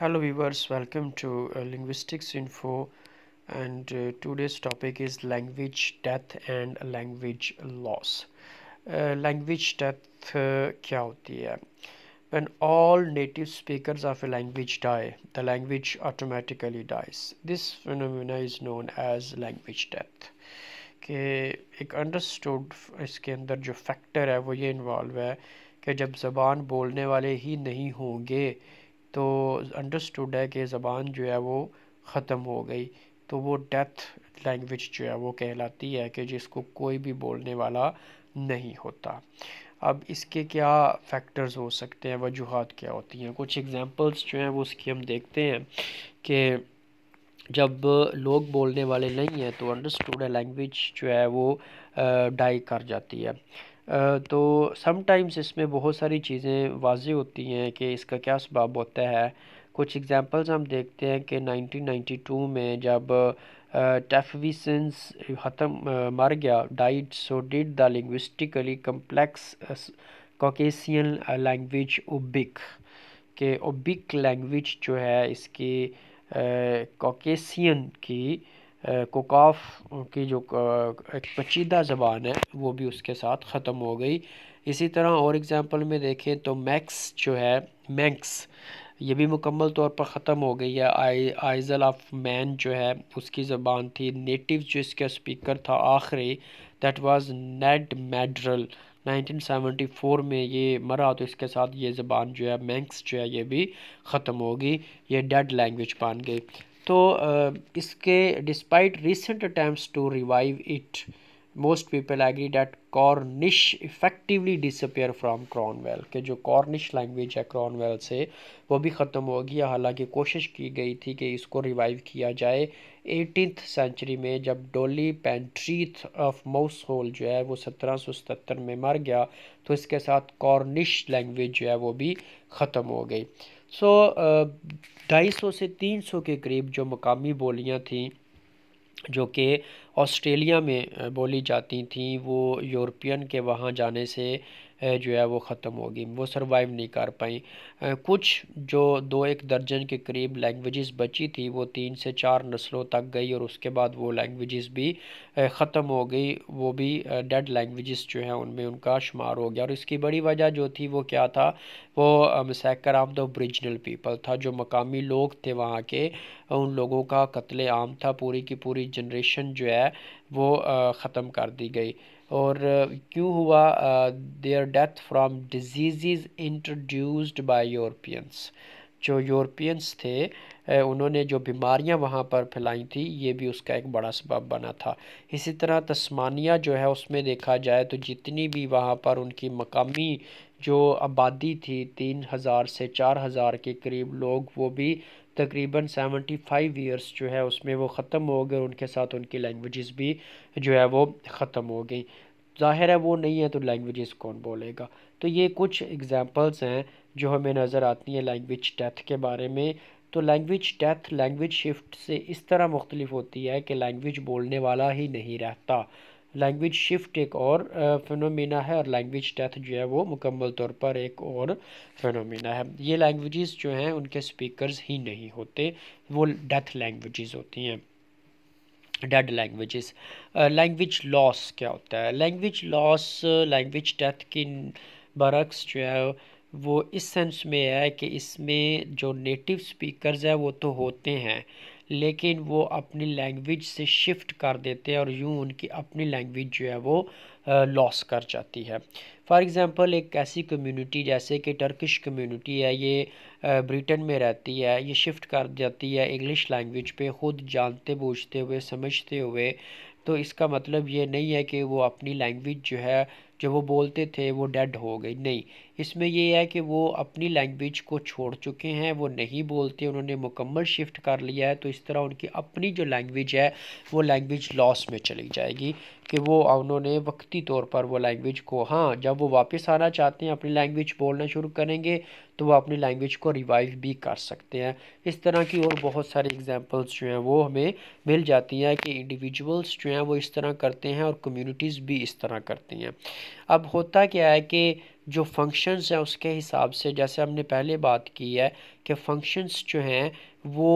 hello viewers welcome to uh, linguistics info and uh, today's topic is language death and language loss uh, language death kya hoti hai when all native speakers of a language die the language automatically dies this phenomena is known as language death के एक understood इसके अंदर जो factor है वो ये involve है कि जब ज़बान बोलने वाले ही नहीं होंगे तो अंडरस्टूड है कि ज़बान जो है वो ख़त्म हो गई तो वो डेथ लैंग्वेज जो है वो कहलाती है कि जिसको कोई भी बोलने वाला नहीं होता अब इसके क्या फैक्टर्स हो सकते हैं वजूहत क्या होती हैं कुछ एग्जांपल्स जो हैं वो उसकी हम देखते हैं कि जब लोग बोलने वाले नहीं हैं तो अंडरस्टूड लैंग्वेज जो है वो डाई कर जाती है तो समटाइम्स इसमें बहुत सारी चीज़ें वाज होती हैं कि इसका क्या सबाब होता है कुछ एग्ज़ाम्पल्स हम देखते हैं कि 1992 में जब टेफविसंस ख़त्म मर गया died so did the linguistically complex Caucasian language Ubykh के ओबिक लैंग्वेज जो है इसकी कॉकेशियन की कोकाफ की जो एक पचीदा ज़बान है वो भी उसके साथ ख़त्म हो गई इसी तरह और एग्ज़ाम्पल में देखें तो मैक्स जो है मैक्स ये भी मुकम्मल तौर पर ख़त्म हो गई है आई आइजल ऑफ मैन जो है उसकी ज़बान थी नेटिव जो इसका स्पीकर था आखिरी दैट वाज नेड मेडरल 1974 में ये मरा तो इसके साथ ये ज़बान जो है मैंक्स जो है ये भी ख़त्म होगी ये डेड लैंग्वेज बन गई तो इसके despite recent attempt to revive it most people agree that Cornish effectively disappear from Cornwall के जो कॉर्निश लैंग्वेज है क्रॉनवेल से वो भी ख़त्म हो गया हालांकि कोशिश की गई थी कि इसको रिवाइव किया जाए एटीन सेंचुरी में जब डोली पेंट्रीथ ऑफ माउस होल जो है वो सत्रह सौ सतहत्तर में मर गया तो इसके साथ कॉर्निश लैंग्वेज जो है वो भी ख़त्म हो गई सो ढाई सौ से तीन सौ के करीब जो मकामी बोलियाँ थीं जो कि ऑस्ट्रेलिया में बोली जाती थीं वो यूरोपियन के वहाँ जाने से जो है वो ख़त्म होगी वो सर्वाइव नहीं कर पाई कुछ जो दो एक दर्जन के करीब लैंग्वेजेस बची थी वो तीन से चार नस्लों तक गई और उसके बाद वो लैंग्वेजेस भी ख़त्म हो गई वो भी डेड लैंग्वेजेस जो हैं उनमें उनका शुमार हो गया और इसकी बड़ी वजह जो थी वो क्या था वो मसैकर आम द ओरिजिनल पीपल था जो मकामी लोग थे वहाँ के उन लोगों का कत्ले आम था पूरी की पूरी जनरेशन जो है वो ख़त्म कर दी गई और क्यों हुआ their death from disease introduced by Europeans जो यूरोपियंस थे उन्होंने जो बीमारियां वहाँ पर फैलाई थी ये भी उसका एक बड़ा सबब बना था इसी तरह तस्मानिया जो है उसमें देखा जाए तो जितनी भी वहाँ पर उनकी मकामी जो आबादी थी तीन हज़ार से चार हज़ार के करीब लोग वो भी तकरीबन सेवेंटी फाइव ईयर्स जो है उसमें वो ख़त्म हो गए उनके साथ उनकी लैंग्वेज़ भी जो है वो ख़त्म हो गई ज़ाहिर है वो नहीं है तो लैंग्वेजेस कौन बोलेगा तो ये कुछ एग्ज़ाम्पल्स हैं जो हमें नज़र आती हैं लैंग्वेज डेथ के बारे में तो लैंग्वेज डेथ लैंग्वेज शिफ्ट से इस तरह मुख्तलिफ होती है कि लैंग्वेज बोलने वाला ही नहीं रहता लैंग्वेज शिफ्ट एक और फिनोमिना है और लैंग्वेज डेथ जो है वो मुकम्मल तौर पर एक और फिनोमिना है ये लैंग्वेजेस जो हैं उनके स्पीकर्स ही नहीं होते वो डेथ लैंग्वेजेस होती हैं डेड लैंग्वेजेस लैंग्वेज लॉस क्या होता है लैंग्वेज लॉस लैंग्वेज डेथ की बरक्स जो है वो इस सेंस में है कि इसमें जो नेटिव स्पीकर्स हैं वो तो होते हैं लेकिन वो अपनी लैंग्वेज से शिफ्ट कर देते हैं और यूँ उनकी अपनी लैंग्वेज जो है वो लॉस कर जाती है फॉर एग्ज़ाम्पल एक ऐसी कम्युनिटी जैसे कि टर्किश कम्युनिटी है ये ब्रिटेन में रहती है ये शिफ्ट कर जाती है इंग्लिश लैंग्वेज पे ख़ुद जानते बूझते हुए समझते हुए तो इसका मतलब ये नहीं है कि वो अपनी लैंग्वेज जो है जो वो बोलते थे वो डेड हो गई नहीं इसमें ये है कि वो अपनी लैंग्वेज को छोड़ चुके हैं वो नहीं बोलते उन्होंने मुकम्मल शिफ्ट कर लिया है तो इस तरह उनकी अपनी जो लैंग्वेज है वो लैंग्वेज लॉस में चली जाएगी कि वो उन्होंने वक्ती तौर पर वो लैंग्वेज को हाँ जब वो वापस आना चाहते हैं अपनी लैंग्वेज बोलना शुरू करेंगे तो वो अपनी लैंग्वेज को रिवाइव भी कर सकते हैं इस तरह की और बहुत सारी एग्जांपल्स जो हैं वो हमें मिल जाती हैं कि इंडिविजुअल्स जो हैं वो इस तरह करते हैं और कम्युनिटीज़ भी इस तरह करती हैं अब होता क्या है कि जो फंक्शंस हैं उसके हिसाब से जैसे हमने पहले बात की है कि फंक्शंस जो हैं वो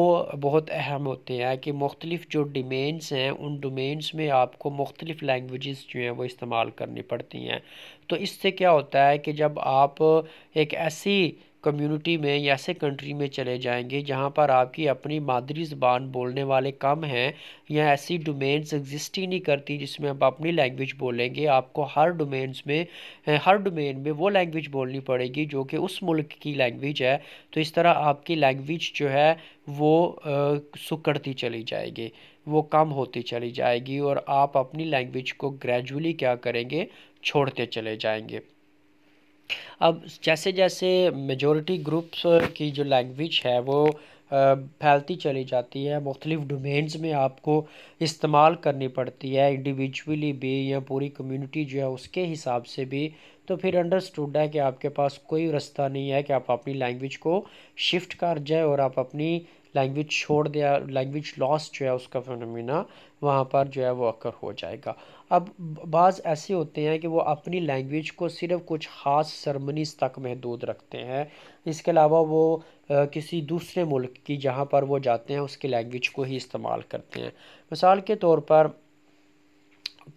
बहुत अहम होते हैं कि मुख्तलिफ़ जो डोमेन्स हैं उन डोमेन्स में आपको मुख्तलिफ़ लैंग्वेजेस जो हैं वो इस्तेमाल करनी पड़ती हैं तो इससे क्या होता है कि जब आप एक ऐसी कम्युनिटी में या ऐसे कंट्री में चले जाएंगे जहाँ पर आपकी अपनी मादरी ज़बान बोलने वाले कम हैं या ऐसी डोमेन्स एग्जिस्ट ही नहीं करती जिसमें आप अपनी लैंग्वेज बोलेंगे आपको हर डोमेन्स में हर डोमेन में वो लैंग्वेज बोलनी पड़ेगी जो कि उस मुल्क की लैंग्वेज है तो इस तरह आपकी लैंग्वेज जो है वो सुकड़ती चली जाएगी वो कम होती चली जाएगी और आप अपनी लैंग्वेज को ग्रेजुअली क्या करेंगे छोड़ते चले जाएंगे अब जैसे जैसे मेजोरिटी ग्रुप्स की जो लैंग्वेज है वो फैलती चली जाती है मुख्तलिफ़ डोमेन्स में आपको इस्तेमाल करनी पड़ती है इंडिविजुअली भी या पूरी कम्युनिटी जो है उसके हिसाब से भी तो फिर अंडरस्टूड है कि आपके पास कोई रास्ता नहीं है कि आप अपनी लैंग्वेज को शिफ्ट कर जाए और आप अपनी लैंग्वेज छोड़ दिया लैंग्वेज लॉस जो है उसका फिनमिना वहाँ पर जो है वो अकर हो जाएगा अब बाज़ ऐसे होते हैं कि वो अपनी लैंग्वेज को सिर्फ कुछ ख़ास सरमनीस तक महदूद रखते हैं इसके अलावा वो आ, किसी दूसरे मुल्क की जहाँ पर वो जाते हैं उसकी लैंग्वेज को ही इस्तेमाल करते हैं मिसाल के तौर पर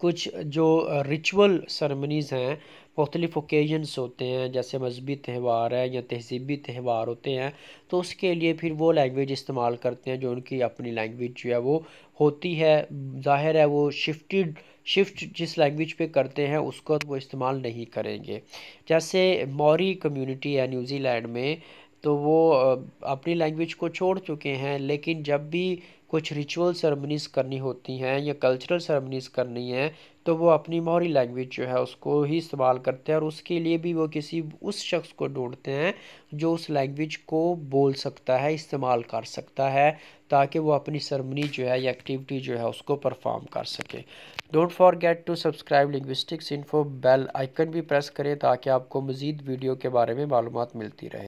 कुछ जो रिचुअल सरमनीज़ हैं मुख्तलिफ ओकेजनस होते हैं जैसे मजहबी त्यौहार है या तहजीबी त्यौहार होते हैं तो उसके लिए फिर वो लैंग्वेज इस्तेमाल करते हैं जो उनकी अपनी लैंग्वेज जो है वो होती है ज़ाहिर है वो शिफ्टेड शिफ्ट जिस लैंग्वेज पे करते हैं उसको तो वो इस्तेमाल नहीं करेंगे जैसे मौरी कम्युनिटी है न्यूज़ीलैंड में तो वो अपनी लैंग्वेज को छोड़ चुके हैं लेकिन जब भी कुछ रिचुअल सरमनीज़ करनी होती हैं या कल्चरल सरमनीज़ करनी है तो वो अपनी मौरी लैंग्वेज जो है उसको ही इस्तेमाल करते हैं और उसके लिए भी वो किसी उस शख्स को ढूंढते हैं जो उस लैंग्वेज को बोल सकता है इस्तेमाल कर सकता है ताकि वो अपनी सरमनी जो है या एक्टिविटी जो है उसको परफॉर्म कर सके don't forget to subscribe linguistics info bell icon भी प्रेस करें ताकि आपको मज़ीद वीडियो के बारे में मालूम मिलती रहे